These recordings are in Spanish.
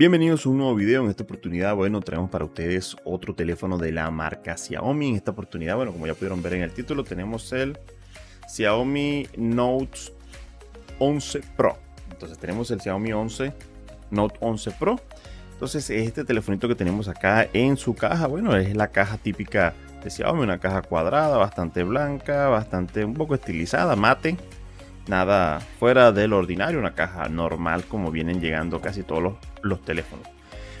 Bienvenidos a un nuevo video. En esta oportunidad, bueno, traemos para ustedes otro teléfono de la marca Xiaomi. En esta oportunidad, bueno, como ya pudieron ver en el título, tenemos el Xiaomi Note 11 Pro. Entonces tenemos el Xiaomi 11 Note 11 Pro. Entonces este telefonito que tenemos acá en su caja, bueno, es la caja típica de Xiaomi, una caja cuadrada, bastante blanca, bastante un poco estilizada, mate nada fuera del ordinario, una caja normal como vienen llegando casi todos los, teléfonos.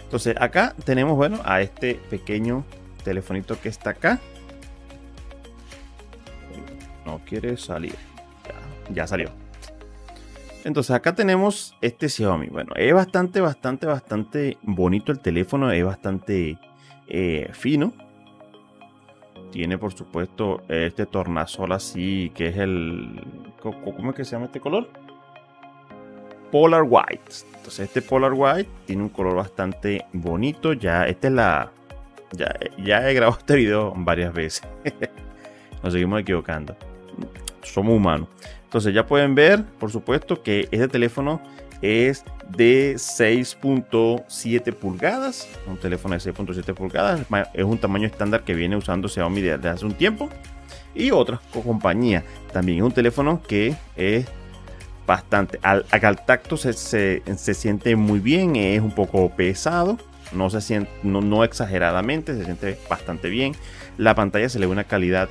Entonces acá tenemos, bueno, a este pequeño telefonito que está acá. No quiere salir. Ya, salió. Entonces acá tenemos este Xiaomi. Bueno, es bastante, bastante, bastante bonito el teléfono. Es bastante eh, fino. Tiene por supuesto este tornasol así que es el ¿cómo es que se llama este color? Polar White. Entonces este Polar White tiene un color bastante bonito. Ya, esta la... Ya, ya he grabado este video varias veces. Nos seguimos equivocando. Somos humanos. Entonces ya pueden ver, por supuesto, que este teléfono es de 6.7 pulgadas. Un teléfono de 6.7 pulgadas. Es un tamaño estándar que viene usando Xiaomi desde hace un tiempo y otras compañías. También es un teléfono que es bastante. Al, tacto se, siente muy bien, es un poco pesado, no, se no exageradamente, se siente bastante bien. La pantalla se le ve una calidad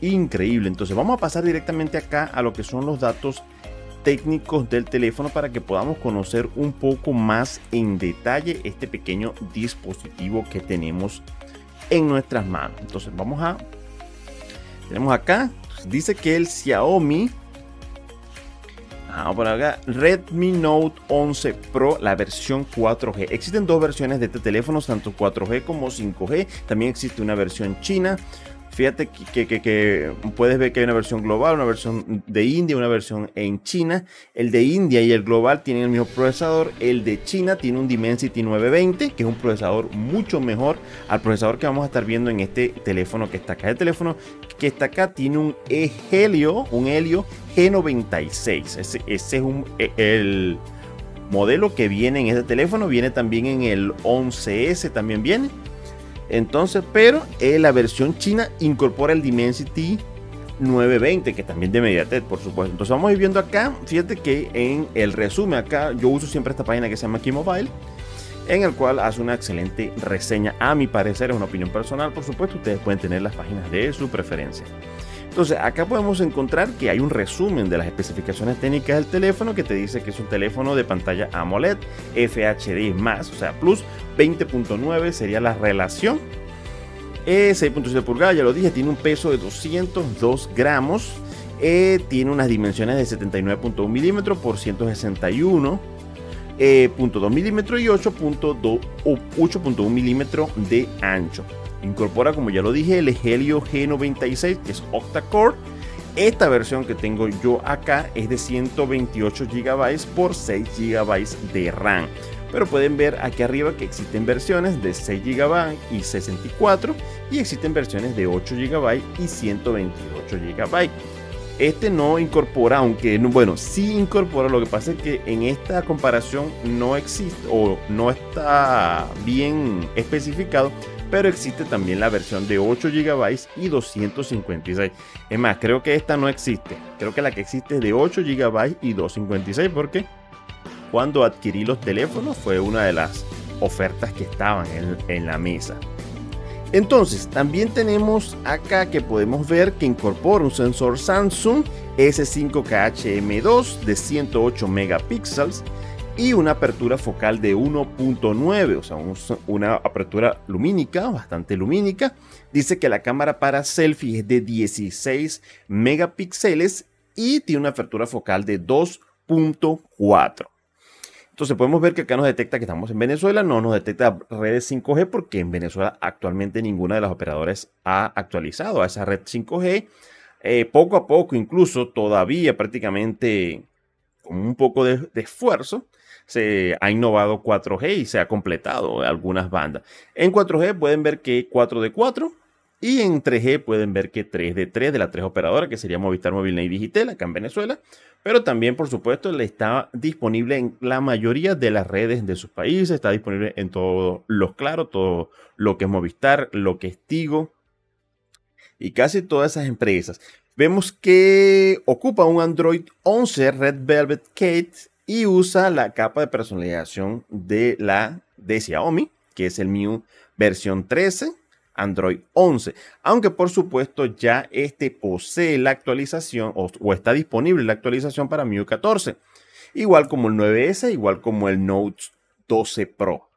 increíble. Entonces vamos a pasar directamente acá a lo que son los datos técnicos del teléfono para que podamos conocer un poco más en detalle este pequeño dispositivo que tenemos en nuestras manos. Entonces vamos a tenemos acá, dice que el Xiaomi. Ah, por acá, Redmi Note 11 Pro, la versión 4G. Existen dos versiones de este teléfono, tanto 4G como 5G. También existe una versión china fíjate que, puedes ver que hay una versión global, una versión de India, una versión en China. El de India y el global tienen el mismo procesador. El de China tiene un Dimensity 920, que es un procesador mucho mejor al procesador que vamos a estar viendo en este teléfono que está acá. El este teléfono que está acá tiene un Helio, un Helio G96. Ese, es e, el modelo que viene en este teléfono. Viene también en el 11S, también viene. Entonces, pero eh, la versión china incorpora el Dimensity 920, que también de Mediatek, por supuesto. Entonces vamos a ir viendo acá, fíjate que en el resumen acá, yo uso siempre esta página que se llama Keymobile, en el cual hace una excelente reseña, a mi parecer, es una opinión personal, por supuesto, ustedes pueden tener las páginas de su preferencia. Entonces, acá podemos encontrar que hay un resumen de las especificaciones técnicas del teléfono que te dice que es un teléfono de pantalla AMOLED FHD o sea, plus 20.9 sería la relación. 6.7 eh, pulgadas, ya lo dije, tiene un peso de 202 gramos. Eh, tiene unas dimensiones de 79.1 milímetros por 161.2 eh, milímetros y 8.1 milímetros de ancho. Incorpora, como ya lo dije, el Helio G96, que es octa-core. Esta versión que tengo yo acá es de 128 GB por 6 GB de RAM. Pero pueden ver aquí arriba que existen versiones de 6 GB y 64 y existen versiones de 8 GB y 128 GB. Este no incorpora, aunque bueno, sí incorpora, lo que pasa es que en esta comparación no existe o no está bien especificado pero existe también la versión de 8 GB y 256. Es más, creo que esta no existe. Creo que la que existe es de 8 GB y 256 porque cuando adquirí los teléfonos fue una de las ofertas que estaban en, la mesa. Entonces, también tenemos acá que podemos ver que incorpora un sensor Samsung s 5 khm 2 de 108 megapíxeles y una apertura focal de 1.9, o sea, una apertura lumínica, bastante lumínica. Dice que la cámara para selfie es de 16 megapíxeles y tiene una apertura focal de 2.4. Entonces podemos ver que acá nos detecta que estamos en Venezuela, no nos detecta redes 5G porque en Venezuela actualmente ninguna de las operadoras ha actualizado a esa red 5G. Eh, poco a poco, incluso todavía prácticamente con un poco de esfuerzo, se ha innovado 4G y se ha completado algunas bandas. En 4G pueden ver que 4 de 4 y en 3G pueden ver que 3 de 3 de las tres operadoras, que sería Movistar, Movilnet y Digitel, acá en Venezuela. Pero también, por supuesto, está disponible en la mayoría de las redes de sus países. Está disponible en todos los claros. todo lo que es Movistar, lo que es Tigo y casi todas esas empresas. Vemos que ocupa un Android 11 Red Velvet Kate y usa la capa de personalización de la de Xiaomi, que es el MIU versión 13, Android 11. Aunque por supuesto ya este posee la actualización o, está disponible la actualización para MIU 14, igual como el 9S, igual como el Note 12 Pro.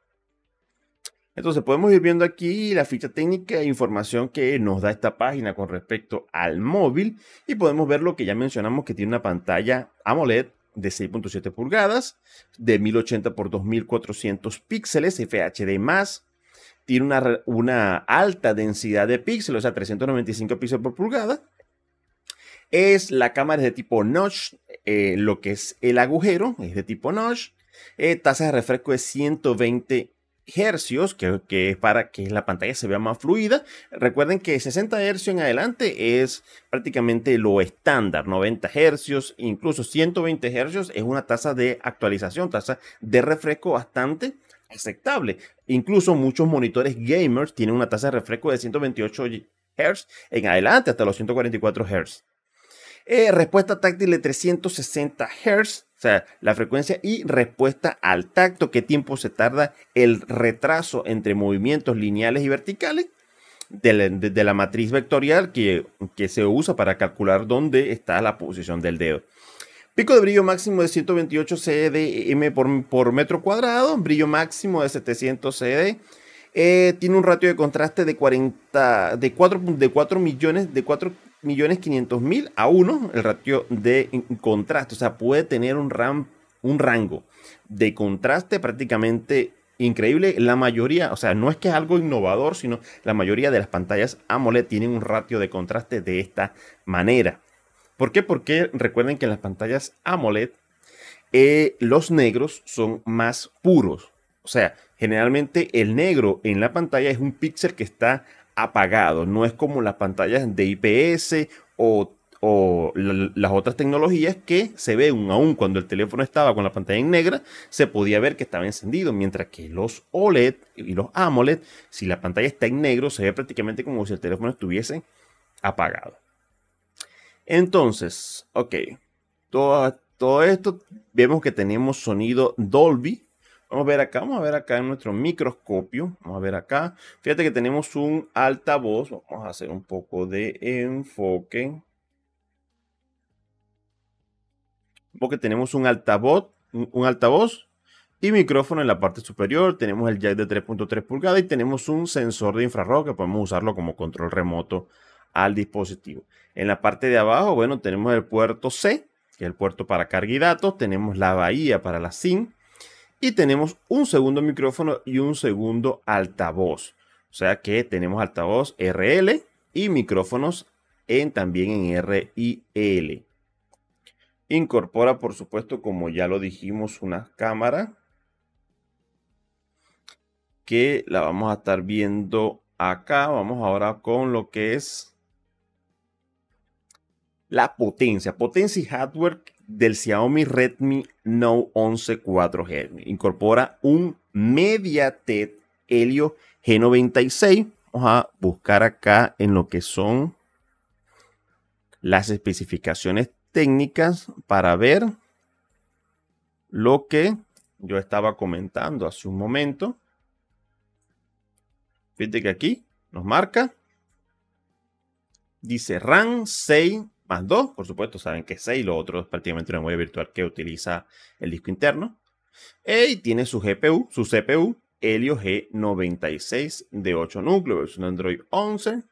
Entonces podemos ir viendo aquí la ficha técnica e información que nos da esta página con respecto al móvil y podemos ver lo que ya mencionamos que tiene una pantalla AMOLED de 6.7 pulgadas, de 1080 x 2400 píxeles, FHD+, tiene una, una alta densidad de píxeles, o sea, 395 píxeles por pulgada. Es la cámara de tipo notch, eh, lo que es el agujero, es de tipo notch. Eh, tasa de refresco de 120 hercios, que, es para que la pantalla se vea más fluida. Recuerden que 60 Hz en adelante es prácticamente lo estándar, 90 Hz, incluso 120 Hz es una tasa de actualización, tasa de refresco bastante aceptable. Incluso muchos monitores gamers tienen una tasa de refresco de 128 Hz en adelante hasta los 144 Hz. Eh, respuesta táctil de 360 Hz sea, la frecuencia y respuesta al tacto, qué tiempo se tarda el retraso entre movimientos lineales y verticales de la, matriz vectorial que, que se usa para calcular dónde está la posición del dedo. Pico de brillo máximo de 128 CDM por, metro cuadrado, brillo máximo de 700 CD. Eh, tiene un ratio de contraste de 40, de 4, de 4 millones, de 4 millones quinientos mil a uno, el ratio de contraste. O sea, puede tener un, RAM, un rango de contraste prácticamente increíble. La mayoría, o sea, no es que es algo innovador, sino la mayoría de las pantallas AMOLED tienen un ratio de contraste de esta manera. ¿Por qué? Porque recuerden que en las pantallas AMOLED eh, los negros son más puros. O sea, generalmente el negro en la pantalla es un píxel que está apagado. No es como las pantallas de IPS o, las otras tecnologías que se ve aún cuando el teléfono estaba con la pantalla en negra, se podía ver que estaba encendido, mientras que los OLED y los AMOLED, si la pantalla está en negro, se ve prácticamente como si el teléfono estuviese apagado. Entonces, ok, todo, todo esto vemos que tenemos sonido Dolby, Vamos a ver acá, vamos a ver acá en nuestro microscopio. Vamos a ver acá. Fíjate que tenemos un altavoz. Vamos a hacer un poco de enfoque. Porque tenemos un altavoz, un, altavoz y micrófono en la parte superior, tenemos el jack de 3.3 pulgadas y tenemos un sensor de infrarrojo que podemos usarlo como control remoto al dispositivo. En la parte de abajo, bueno, tenemos el puerto C, que es el puerto para carga y datos, tenemos la bahía para la SIM, y tenemos un segundo micrófono y un segundo altavoz. O sea que tenemos altavoz RL y micrófonos en, también en RIL. Incorpora, por supuesto, como ya lo dijimos, una cámara que la vamos a estar viendo acá. Vamos ahora con lo que es la potencia. Potencia y hardware del Xiaomi Redmi Note 11 4G. Incorpora un MediaTek Helio G96. Vamos a buscar acá en lo que son las especificaciones técnicas para ver lo que yo estaba comentando hace un momento. Fíjate que aquí nos marca. Dice RAM 6 más 2, por supuesto, saben que es 6, lo otro es prácticamente una memoria virtual que utiliza el disco interno. Eh, y tiene su GPU, su CPU, Helio G96 de 8 núcleos, es un Android 11.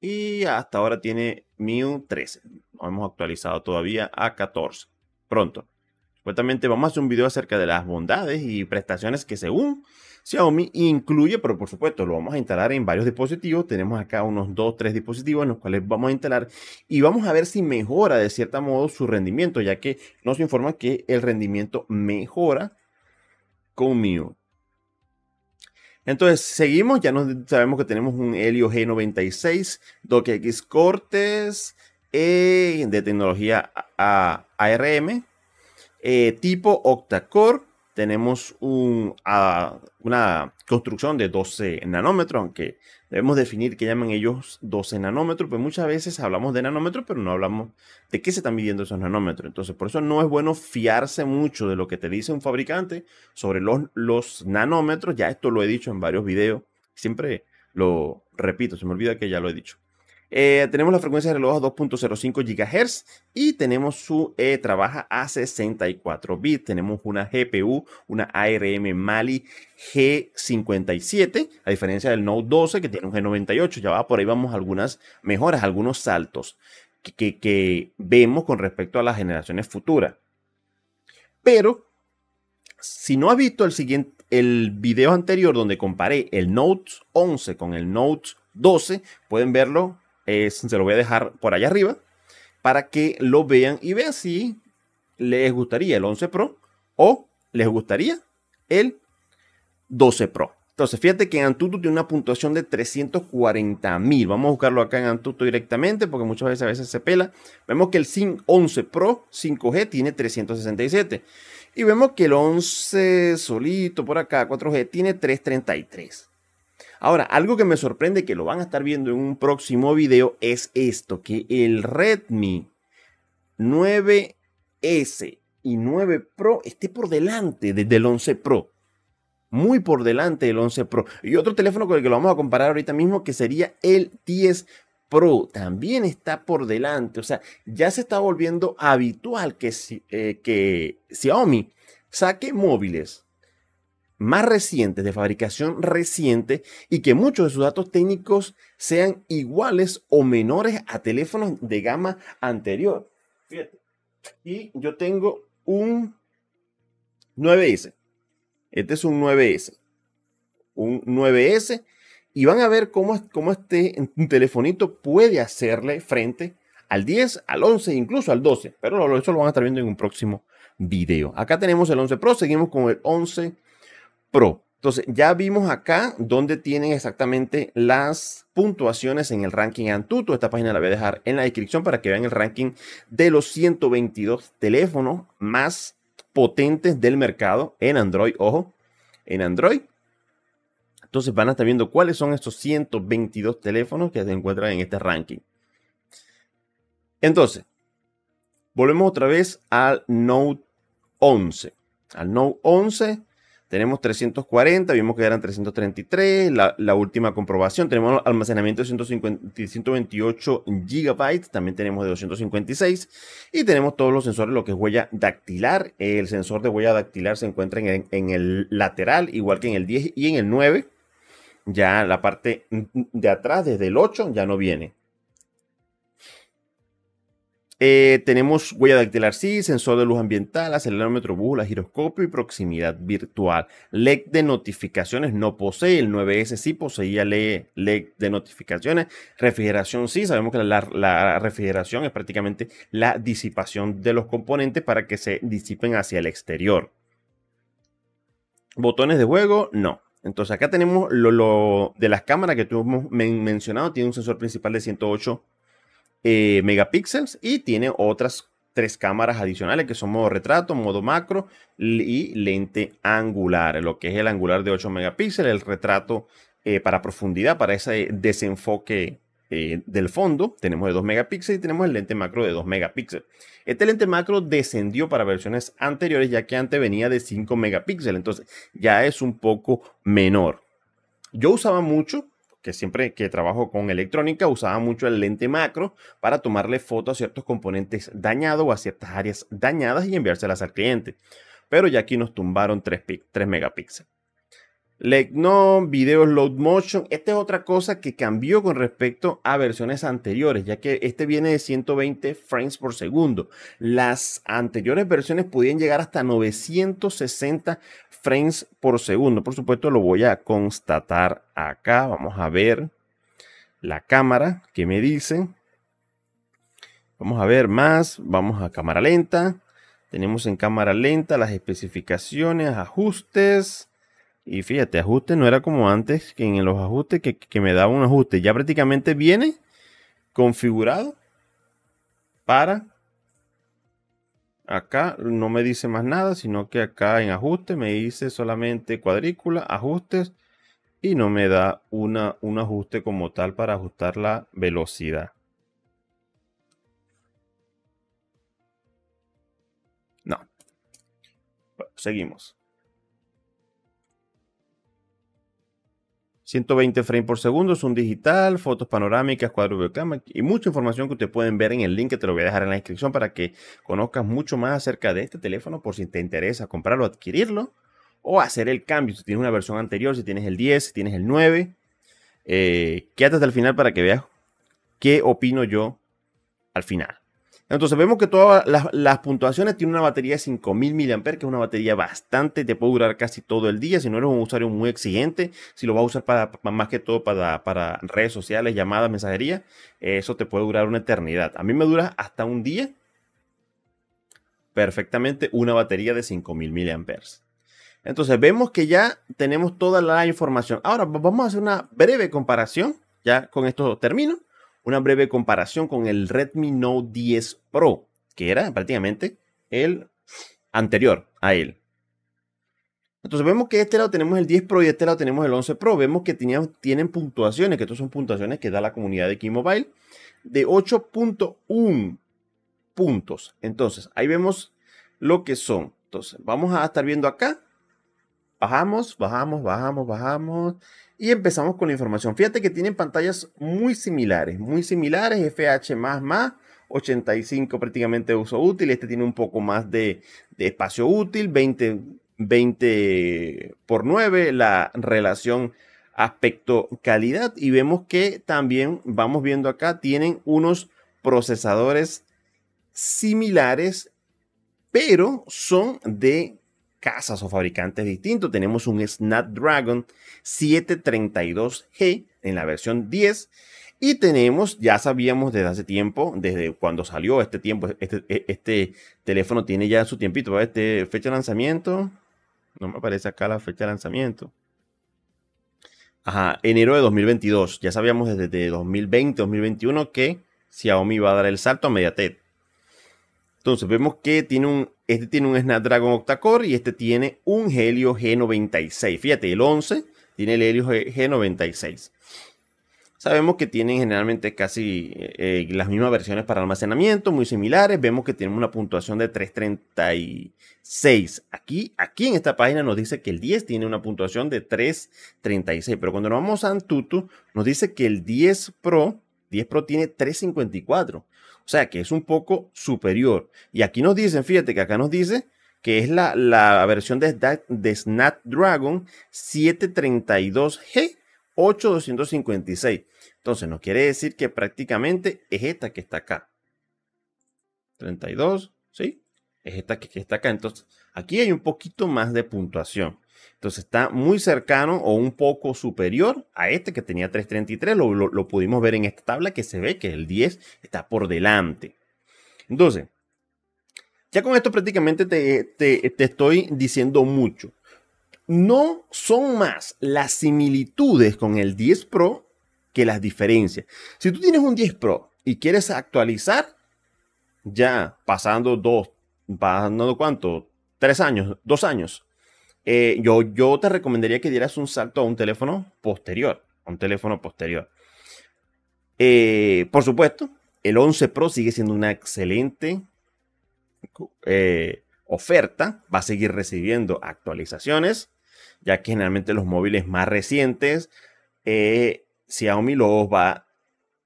Y hasta ahora tiene MIU 13. No hemos actualizado todavía a 14. Pronto. Supuestamente vamos a hacer un video acerca de las bondades y prestaciones que según Xiaomi incluye, pero por supuesto lo vamos a instalar en varios dispositivos. Tenemos acá unos 2, 3 dispositivos en los cuales vamos a instalar y vamos a ver si mejora de cierta modo su rendimiento, ya que nos informa que el rendimiento mejora con Entonces, seguimos, ya nos, sabemos que tenemos un Helio G96, X Cortes, eh, de tecnología ARM, eh, tipo octa tenemos un, una construcción de 12 nanómetros, aunque debemos definir que llaman ellos 12 nanómetros, pues muchas veces hablamos de nanómetros, pero no hablamos de qué se están midiendo esos nanómetros. Entonces, por eso no es bueno fiarse mucho de lo que te dice un fabricante sobre los, los nanómetros. Ya esto lo he dicho en varios videos, siempre lo repito, se me olvida que ya lo he dicho. Eh, tenemos la frecuencia de reloj a 2.05 GHz y tenemos su eh, trabaja a 64 bits. Tenemos una GPU, una ARM Mali G57, a diferencia del Note 12 que tiene un G98. Ya va por ahí, vamos a algunas mejoras, algunos saltos que, que, vemos con respecto a las generaciones futuras. Pero si no has visto el siguiente, el video anterior donde comparé el Note 11 con el Note 12, pueden verlo eh, se lo voy a dejar por allá arriba para que lo vean y vean si les gustaría el 11 Pro o les gustaría el 12 Pro. Entonces, fíjate que Antutu tiene una puntuación de 340.000. Vamos a buscarlo acá en Antutu directamente porque muchas veces, a veces se pela. Vemos que el 11 Pro 5G tiene 367. Y vemos que el 11 solito por acá, 4G, tiene 333. Ahora, algo que me sorprende que lo van a estar viendo en un próximo video es esto, que el Redmi 9S y 9 Pro esté por delante del 11 Pro. Muy por delante del 11 Pro. Y otro teléfono con el que lo vamos a comparar ahorita mismo que sería el 10 Pro también está por delante. O sea, ya se está volviendo habitual que, eh, que Xiaomi saque móviles más recientes, de fabricación reciente, y que muchos de sus datos técnicos sean iguales o menores a teléfonos de gama anterior. Fíjate. Y yo tengo un 9S. Este es un 9S. Un 9S. Y van a ver cómo, cómo este telefonito puede hacerle frente al 10, al 11, incluso al 12. Pero eso lo van a estar viendo en un próximo video. Acá tenemos el 11 Pro. Seguimos con el 11 entonces, ya vimos acá dónde tienen exactamente las puntuaciones en el ranking Antutu. Esta página la voy a dejar en la descripción para que vean el ranking de los 122 teléfonos más potentes del mercado en Android. Ojo, en Android. Entonces van a estar viendo cuáles son estos 122 teléfonos que se encuentran en este ranking. Entonces, volvemos otra vez al Note 11. Al Note 11 tenemos 340, vimos que eran 333, la, última comprobación. Tenemos almacenamiento de 128 GB, también tenemos de 256. Y tenemos todos los sensores, lo que es huella dactilar. El sensor de huella dactilar se encuentra en el lateral, igual que en el 10 y en el 9. Ya la parte de atrás, desde el 8, ya no viene. Eh, tenemos huella dactilar sí, sensor de luz ambiental, acelerómetro búho, giroscopio y proximidad virtual. LED de notificaciones no posee, el 9S sí poseía LED, e de notificaciones. Refrigeración sí, sabemos que la, refrigeración es prácticamente la disipación de los componentes para que se disipen hacia el exterior. Botones de juego, no. Entonces acá tenemos lo, de las cámaras que tú hemos mencionado, tiene un sensor principal de 108 eh, megapíxeles y tiene otras tres cámaras adicionales que son modo retrato, modo macro y lente angular, lo que es el angular de 8 megapíxeles, el retrato eh, para profundidad, para ese desenfoque eh, del fondo, tenemos de 2 megapíxeles y tenemos el lente macro de 2 megapíxeles. Este lente macro descendió para versiones anteriores ya que antes venía de 5 megapíxeles, entonces ya es un poco menor. Yo usaba mucho que siempre que trabajo con electrónica usaba mucho el lente macro para tomarle fotos a ciertos componentes dañados o a ciertas áreas dañadas y enviárselas al cliente. Pero ya aquí nos tumbaron 3, 3 megapíxeles. Legno, videos load motion. Esta es otra cosa que cambió con respecto a versiones anteriores, ya que este viene de 120 frames por segundo. Las anteriores versiones podían llegar hasta 960 frames por segundo. Por supuesto, lo voy a constatar acá. Vamos a ver la cámara que me dice. Vamos a ver más. Vamos a cámara lenta. Tenemos en cámara lenta las especificaciones, ajustes. Y fíjate, ajuste no era como antes, que en los ajustes que, que me daba un ajuste. Ya prácticamente viene configurado para Acá no me dice más nada, sino que acá en ajuste me dice solamente cuadrícula, ajustes y no me da un ajuste como tal para ajustar la velocidad. No. seguimos. 120 frames por segundo, es un digital, fotos panorámicas, cuadro de cámara y mucha información que ustedes pueden ver en el link que te lo voy a dejar en la descripción para que conozcas mucho más acerca de este teléfono por si te interesa comprarlo, adquirirlo o hacer el cambio si tienes una versión anterior, si tienes el 10, si tienes el 9. Eh, quédate hasta el final para que veas qué opino yo al final. Entonces vemos que todas las, puntuaciones tienen una batería de 5000 mAh, que es una batería bastante, te puede durar casi todo el día. Si no eres un usuario muy exigente, si lo vas a usar para, más que todo para, para, redes sociales, llamadas, mensajería, eso te puede durar una eternidad. A mí me dura hasta un día perfectamente una batería de 5000 mAh. Entonces vemos que ya tenemos toda la información. Ahora vamos a hacer una breve comparación, ya con esto términos una breve comparación con el Redmi Note 10 Pro, que era prácticamente el anterior a él. Entonces vemos que este lado tenemos el 10 Pro y este lado tenemos el 11 Pro. Vemos que tienen puntuaciones, que estas son puntuaciones que da la comunidad de Mobile de 8.1 puntos. Entonces ahí vemos lo que son. Entonces vamos a estar viendo acá. Bajamos, bajamos, bajamos, bajamos. Y empezamos con la información. Fíjate que tienen pantallas muy similares, muy similares, FH 85 prácticamente de uso útil, este tiene un poco más de, de espacio útil, 20, 20 por 9 la relación aspecto-calidad y vemos que también vamos viendo acá, tienen unos procesadores similares, pero son de casas o fabricantes distintos. Tenemos un Snapdragon 732G en la versión 10 y tenemos, ya sabíamos desde hace tiempo, desde cuando salió este tiempo, este, e, este teléfono tiene ya su tiempito, Este fecha de lanzamiento, no me aparece acá la fecha de lanzamiento. Ajá, enero de 2022. Ya sabíamos desde 2020, 2021 que Xiaomi va a dar el salto a MediaTek. Entonces vemos que tiene un este tiene un Snapdragon Octa-Core y este tiene un Helio G96. Fíjate, el 11 tiene el Helio G96. Sabemos que tienen generalmente casi eh, eh, las mismas versiones para almacenamiento, muy similares. Vemos que tienen una puntuación de 336. Aquí, aquí en esta página nos dice que el 10 tiene una puntuación de 336. Pero cuando nos vamos a Antutu, nos dice que el 10 Pro, 10 Pro tiene 354. O sea que es un poco superior. Y aquí nos dicen, fíjate que acá nos dice que es la, la versión de, Snapdragon 732G 8256. Entonces nos quiere decir que prácticamente es esta que está acá. 32, ¿sí? Es esta que está acá. Entonces aquí hay un poquito más de puntuación. Entonces está muy cercano o un poco superior a este que tenía 333. Lo, lo, pudimos ver en esta tabla que se ve que el 10 está por delante. Entonces, ya con esto prácticamente te, te, te estoy diciendo mucho. No son más las similitudes con el 10 Pro que las diferencias. Si tú tienes un 10 Pro y quieres actualizar, ya pasando dos, pasando cuánto, tres años, dos años, eh, yo, te recomendaría que dieras un salto a un teléfono posterior. A un teléfono posterior. Eh, por supuesto, el 11 Pro sigue siendo una excelente eh, oferta. Va a seguir recibiendo actualizaciones, ya que generalmente los móviles más recientes, Xiaomi los va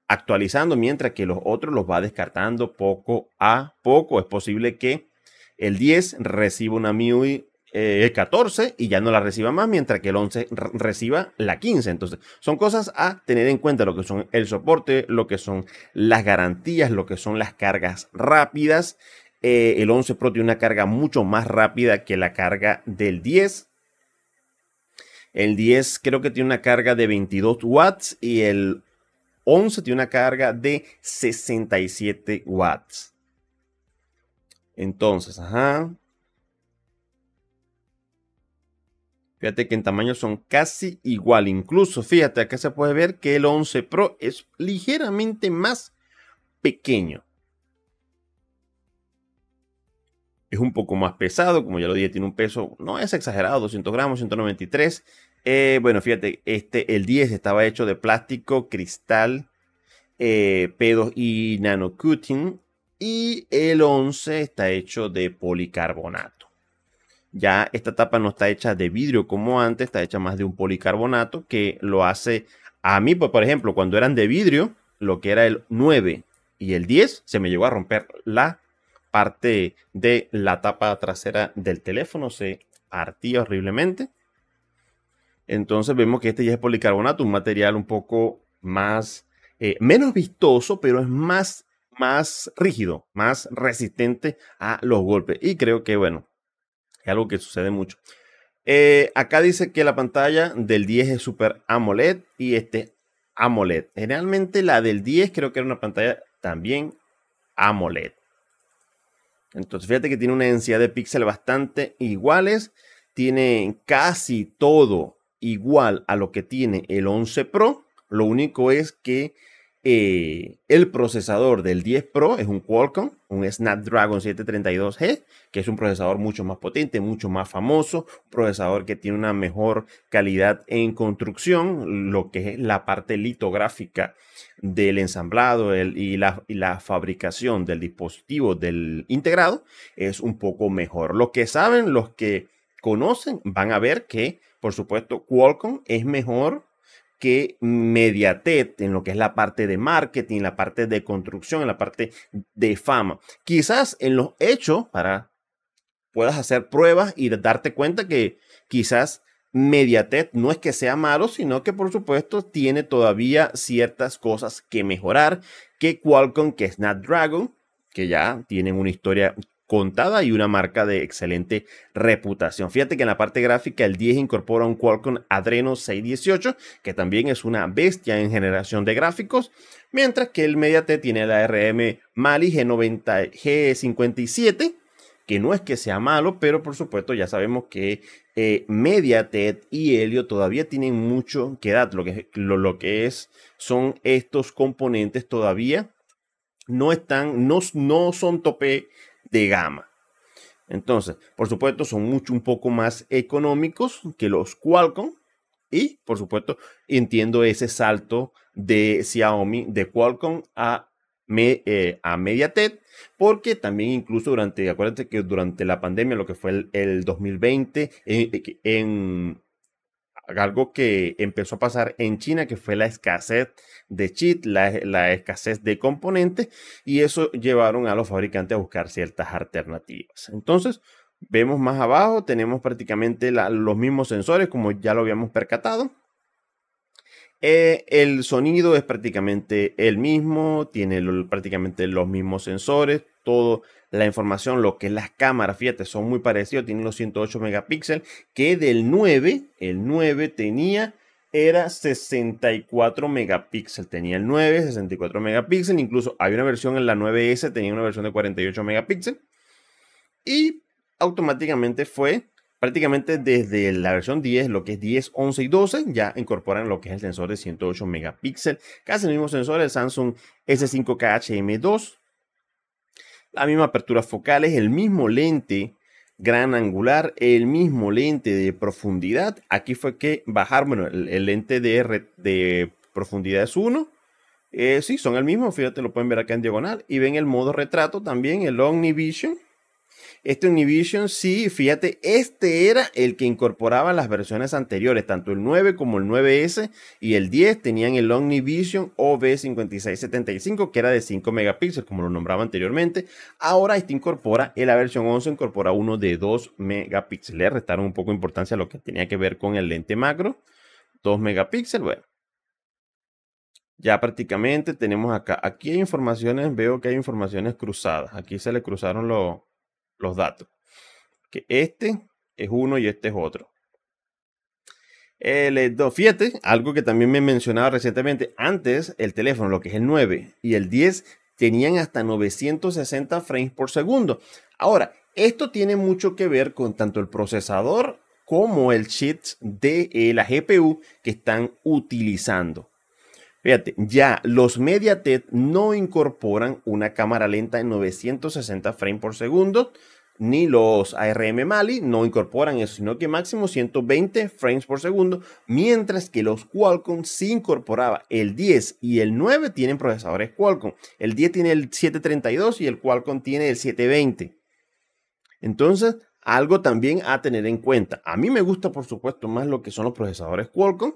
actualizando, mientras que los otros los va descartando poco a poco. Es posible que el 10 reciba una MIUI eh, el 14 y ya no la reciba más, mientras que el 11 reciba la 15. Entonces, son cosas a tener en cuenta, lo que son el soporte, lo que son las garantías, lo que son las cargas rápidas. Eh, el 11 Pro tiene una carga mucho más rápida que la carga del 10. El 10 creo que tiene una carga de 22 watts y el 11 tiene una carga de 67 watts. Entonces, ajá. Fíjate que en tamaño son casi igual. Incluso, fíjate, acá se puede ver que el 11 Pro es ligeramente más pequeño. Es un poco más pesado, como ya lo dije, tiene un peso, no es exagerado, 200 gramos, 193. Eh, bueno, fíjate, este, el 10 estaba hecho de plástico, cristal, eh, pedos y nanocutin. Y el 11 está hecho de policarbonato ya esta tapa no está hecha de vidrio como antes, está hecha más de un policarbonato que lo hace a mí, por ejemplo, cuando eran de vidrio, lo que era el 9 y el 10, se me llegó a romper la parte de la tapa trasera del teléfono, se partía horriblemente. Entonces vemos que este ya es policarbonato, un material un poco más, eh, menos vistoso, pero es más, más rígido, más resistente a los golpes. Y creo que, bueno, es algo que sucede mucho. Eh, acá dice que la pantalla del 10 es Super AMOLED y este AMOLED. Generalmente la del 10 creo que era una pantalla también AMOLED. Entonces fíjate que tiene una densidad de píxeles bastante iguales. Tiene casi todo igual a lo que tiene el 11 Pro. Lo único es que eh, el procesador del 10 Pro es un Qualcomm, un Snapdragon 732G, que es un procesador mucho más potente, mucho más famoso, un procesador que tiene una mejor calidad en construcción, lo que es la parte litográfica del ensamblado y, la, y, la, fabricación del dispositivo del integrado es un poco mejor. lo que saben, los que conocen, van a ver que, por supuesto, Qualcomm es mejor que Mediatet, en lo que es la parte de marketing, la parte de construcción, en la parte de fama. Quizás en los hechos, para puedas hacer pruebas y darte cuenta que quizás Mediatet no es que sea malo, sino que por supuesto tiene todavía ciertas cosas que mejorar que Qualcomm, que Snapdragon, que ya tienen una historia contada y una marca de excelente reputación. Fíjate que en la parte gráfica el 10 incorpora un Qualcomm Adreno 618, que también es una bestia en generación de gráficos, mientras que el MediaTek tiene la RM Mali G90, G57, que no es que sea malo, pero por supuesto ya sabemos que eh, y Helio todavía tienen mucho que dar. Lo que, lo que es son estos componentes todavía no están, no, no son tope de gama. Entonces, por supuesto, son mucho un poco más económicos que los Qualcomm y, por supuesto, entiendo ese salto de Xiaomi, de Qualcomm a, me, eh, a MediaTek, porque también incluso durante, acuérdate que durante la pandemia, lo que fue el, 2020, eh, eh, en algo que empezó a pasar en China, que fue la escasez de chip, la, escasez de componentes, y eso llevaron a los fabricantes a buscar ciertas alternativas. Entonces, vemos más abajo, tenemos prácticamente los mismos sensores, como ya lo habíamos percatado. Eh, el sonido es prácticamente el mismo, tiene prácticamente los mismos sensores, todo la información, lo que es las cámaras, fíjate, son muy parecidos, tienen los 108 megapíxeles, que del 9, el 9 tenía, era 64 megapíxeles, tenía el 9, 64 megapíxeles, incluso hay una versión en la 9S, tenía una versión de 48 megapíxeles, y automáticamente fue prácticamente desde la versión 10, lo que es 10, 11 y 12, ya incorporan lo que es el sensor de 108 megapíxeles, casi el mismo sensor del Samsung S5K HM2, la misma apertura focal, es el mismo lente gran angular, el mismo lente de profundidad. Aquí fue que bajar, bueno, el, lente de, de profundidad es uno. Eh, sí, son el mismo, fíjate, lo pueden ver acá en diagonal. Y ven el modo retrato también, el Omnivision. Este omnivision sí, fíjate, este era el que incorporaba las versiones anteriores, tanto el 9 como el 9S y el 10 tenían el Omnivision OV5675, que era de 5 megapíxeles, como lo nombraba anteriormente. Ahora este incorpora, en la versión 11 incorpora uno de 2 megapíxeles. restaron un poco de importancia a lo que tenía que ver con el lente macro. 2 megapíxeles, bueno. Ya prácticamente tenemos acá, aquí hay informaciones, veo que hay informaciones cruzadas. Aquí se le cruzaron los los datos. Que este es uno y este es otro. El 2.7, eh, algo que también me mencionaba recientemente, antes el teléfono, lo que es el 9 y el 10, tenían hasta 960 frames por segundo. Ahora, esto tiene mucho que ver con tanto el procesador como el chip de eh, la GPU que están utilizando. Fíjate, ya los MediaTek no incorporan una cámara lenta de 960 frames por segundo, ni los ARM Mali no incorporan eso, sino que máximo 120 frames por segundo, mientras que los Qualcomm sí incorporaba el 10 y el 9 tienen procesadores Qualcomm. El 10 tiene el 732 y el Qualcomm tiene el 720. Entonces, algo también a tener en cuenta. A mí me gusta, por supuesto, más lo que son los procesadores Qualcomm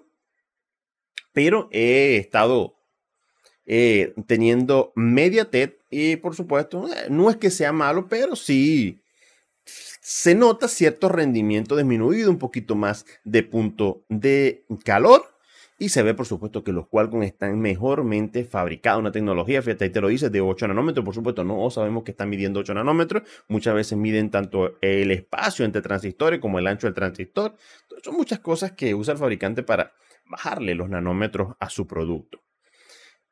pero he estado eh, teniendo media y por supuesto, eh, no es que sea malo, pero sí se nota cierto rendimiento disminuido, un poquito más de punto de calor. Y se ve, por supuesto, que los Qualcomm están mejormente fabricados. Una tecnología, fíjate, ahí te lo dices de 8 nanómetros. Por supuesto, no sabemos que están midiendo 8 nanómetros. Muchas veces miden tanto el espacio entre transistores como el ancho del transistor. son muchas cosas que usa el fabricante para bajarle los nanómetros a su producto.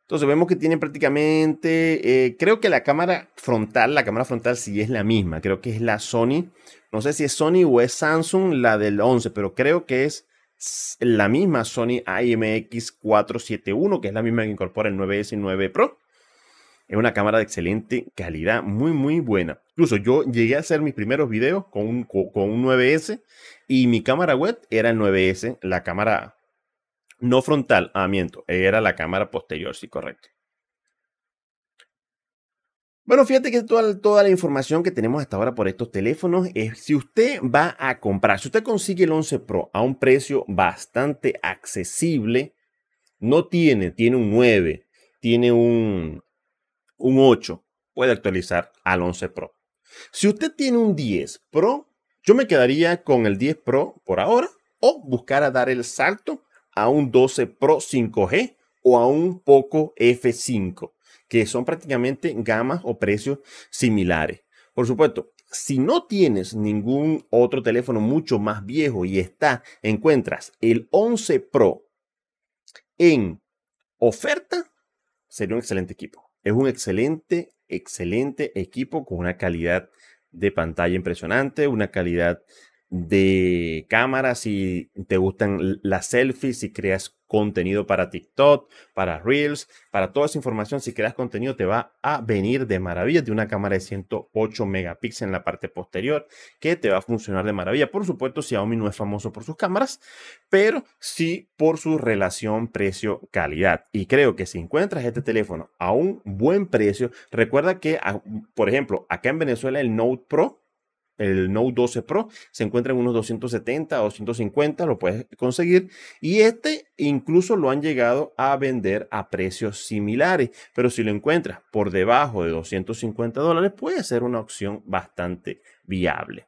Entonces vemos que tiene prácticamente, eh, creo que la cámara frontal, la cámara frontal sí es la misma, creo que es la Sony, no sé si es Sony o es Samsung la del 11, pero creo que es la misma Sony IMX471, que es la misma que incorpora el 9S y 9 Pro. Es una cámara de excelente calidad, muy, muy buena. Incluso yo llegué a hacer mis primeros videos con con un 9S y mi cámara web era el 9S, la cámara no frontal, ah, miento, era la cámara posterior, sí, correcto. Bueno, fíjate que toda, toda, la información que tenemos hasta ahora por estos teléfonos es si usted va a comprar, si usted consigue el 11 Pro a un precio bastante accesible, no tiene, tiene un 9, tiene un, un 8, puede actualizar al 11 Pro. Si usted tiene un 10 Pro, yo me quedaría con el 10 Pro por ahora o buscar a dar el salto a un 12 Pro 5G o a un Poco F5, que son prácticamente gamas o precios similares. Por supuesto, si no tienes ningún otro teléfono mucho más viejo y está, encuentras el 11 Pro en oferta, sería un excelente equipo. Es un excelente, excelente equipo con una calidad de pantalla impresionante, una calidad de cámaras, si te gustan las selfies, si creas contenido para TikTok, para Reels, para toda esa información, si creas contenido te va a venir de maravilla de una cámara de 108 megapíxeles en la parte posterior que te va a funcionar de maravilla. Por supuesto, Xiaomi no es famoso por sus cámaras, pero sí por su relación precio-calidad. Y creo que si encuentras este teléfono a un buen precio, recuerda que, ah, por ejemplo, acá en Venezuela el Note Pro el Note 12 Pro se encuentra en unos 270 o 250, lo puedes conseguir. Y este incluso lo han llegado a vender a precios similares, pero si lo encuentras por debajo de 250 dólares, puede ser una opción bastante viable.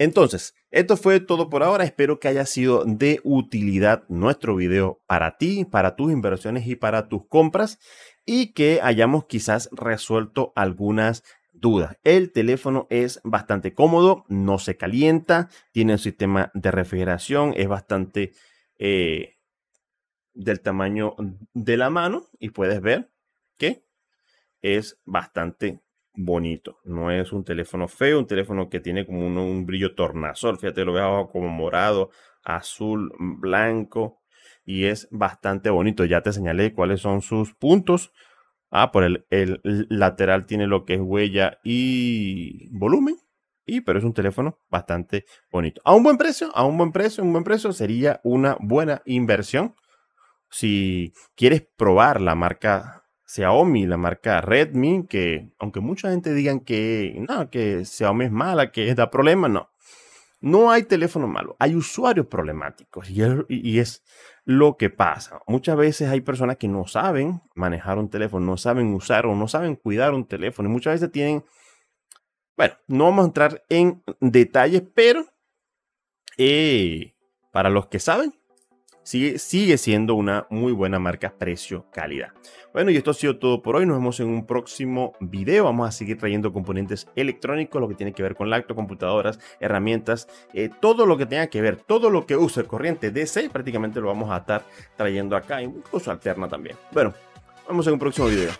Entonces, esto fue todo por ahora. Espero que haya sido de utilidad nuestro video para ti, para tus inversiones y para tus compras y que hayamos quizás resuelto algunas dudas. El teléfono es bastante cómodo, no se calienta, tiene un sistema de refrigeración, es bastante eh, del tamaño de la mano y puedes ver que es bastante bonito. No es un teléfono feo, un teléfono que tiene como un, brillo tornasol. Fíjate, lo veo como morado, azul, blanco y es bastante bonito. Ya te señalé cuáles son sus puntos Ah, por el, lateral tiene lo que es huella y volumen. Y, pero es un teléfono bastante bonito. A un buen precio, a un buen precio, un buen precio sería una buena inversión. Si quieres probar la marca Xiaomi, la marca Redmi, que aunque mucha gente digan que que Xiaomi es mala, que da problemas, no. No hay teléfono malo, hay usuarios problemáticos. y es lo que pasa. Muchas veces hay personas que no saben manejar un teléfono, no saben usar o no saben cuidar un teléfono. Y muchas veces tienen, bueno, no vamos a entrar en detalles, pero eh, para los que saben, sigue, siendo una muy buena marca precio-calidad. Bueno, y esto ha sido todo por hoy. Nos vemos en un próximo video. Vamos a seguir trayendo componentes electrónicos, lo que tiene que ver con computadoras, herramientas, eh, todo lo que tenga que ver, todo lo que use el corriente DC, prácticamente lo vamos a estar trayendo acá, incluso alterna también. Bueno, nos vemos en un próximo video.